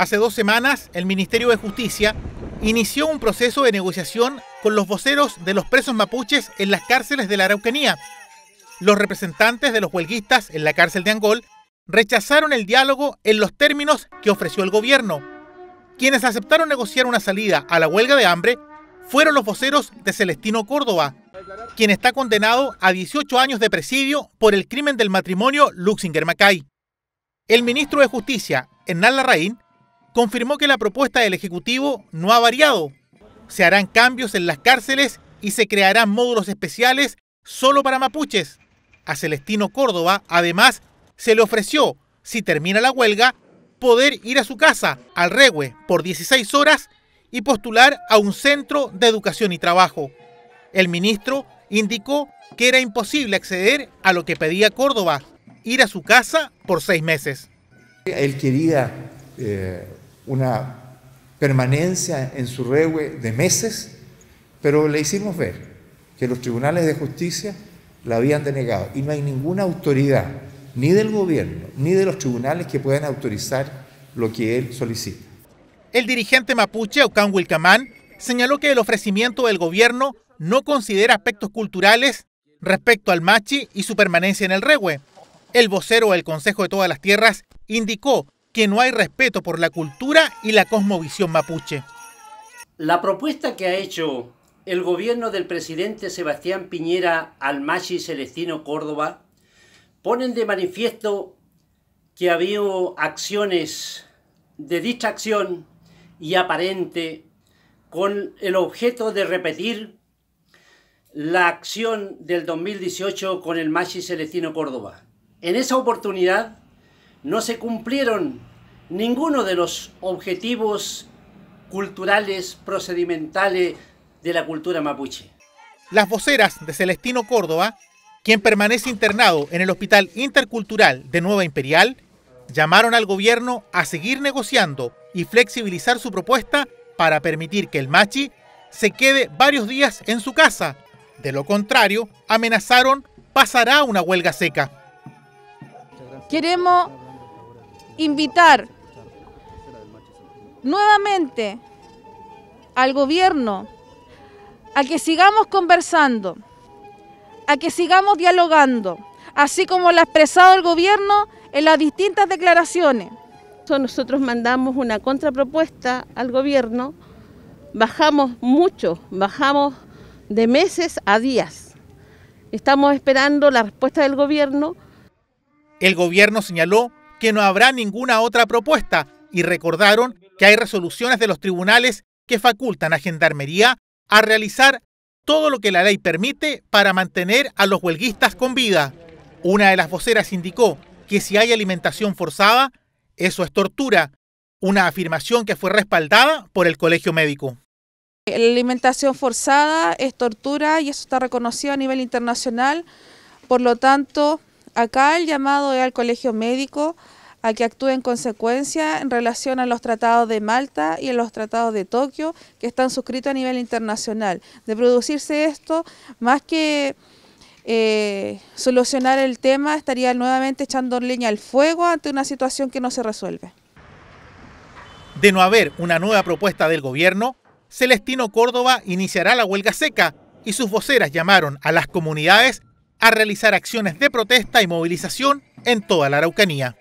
Hace dos semanas, el Ministerio de Justicia inició un proceso de negociación con los voceros de los presos mapuches en las cárceles de la Araucanía. Los representantes de los huelguistas en la cárcel de Angol rechazaron el diálogo en los términos que ofreció el gobierno. Quienes aceptaron negociar una salida a la huelga de hambre fueron los voceros de Celestino Córdoba, quien está condenado a 18 años de presidio por el crimen del matrimonio Luxinger-Macay. El ministro de Justicia, Hernán Larraín, confirmó que la propuesta del Ejecutivo no ha variado. Se harán cambios en las cárceles y se crearán módulos especiales solo para mapuches. A Celestino Córdoba, además, se le ofreció, si termina la huelga, poder ir a su casa, al Regüe, por 16 horas y postular a un centro de educación y trabajo. El ministro indicó que era imposible acceder a lo que pedía Córdoba, ir a su casa por seis meses. Él quería eh, una permanencia en su regue de meses, pero le hicimos ver que los tribunales de justicia la habían denegado y no hay ninguna autoridad, ni del gobierno, ni de los tribunales que puedan autorizar lo que él solicita. El dirigente mapuche, Ocán Wilcamán, señaló que el ofrecimiento del gobierno no considera aspectos culturales respecto al machi y su permanencia en el regue. El vocero del Consejo de Todas las Tierras indicó que no hay respeto por la cultura y la cosmovisión mapuche. La propuesta que ha hecho el gobierno del presidente Sebastián Piñera al Machi Celestino Córdoba ponen de manifiesto que ha habido acciones de distracción y aparente con el objeto de repetir la acción del 2018 con el Machi Celestino Córdoba. En esa oportunidad, no se cumplieron ninguno de los objetivos culturales, procedimentales de la cultura mapuche. Las voceras de Celestino Córdoba, quien permanece internado en el Hospital Intercultural de Nueva Imperial, llamaron al gobierno a seguir negociando y flexibilizar su propuesta para permitir que el machi se quede varios días en su casa. De lo contrario, amenazaron pasará una huelga seca. Queremos invitar nuevamente al gobierno a que sigamos conversando, a que sigamos dialogando, así como lo ha expresado el gobierno en las distintas declaraciones. Nosotros mandamos una contrapropuesta al gobierno, bajamos mucho, bajamos de meses a días. Estamos esperando la respuesta del gobierno. El gobierno señaló que no habrá ninguna otra propuesta y recordaron que hay resoluciones de los tribunales que facultan a Gendarmería a realizar todo lo que la ley permite para mantener a los huelguistas con vida. Una de las voceras indicó que si hay alimentación forzada, eso es tortura, una afirmación que fue respaldada por el Colegio Médico. La alimentación forzada es tortura y eso está reconocido a nivel internacional, por lo tanto Acá el llamado es al Colegio Médico a que actúe en consecuencia en relación a los tratados de Malta y a los tratados de Tokio que están suscritos a nivel internacional. De producirse esto, más que eh, solucionar el tema, estaría nuevamente echando leña al fuego ante una situación que no se resuelve. De no haber una nueva propuesta del gobierno, Celestino Córdoba iniciará la huelga seca y sus voceras llamaron a las comunidades a realizar acciones de protesta y movilización en toda la Araucanía.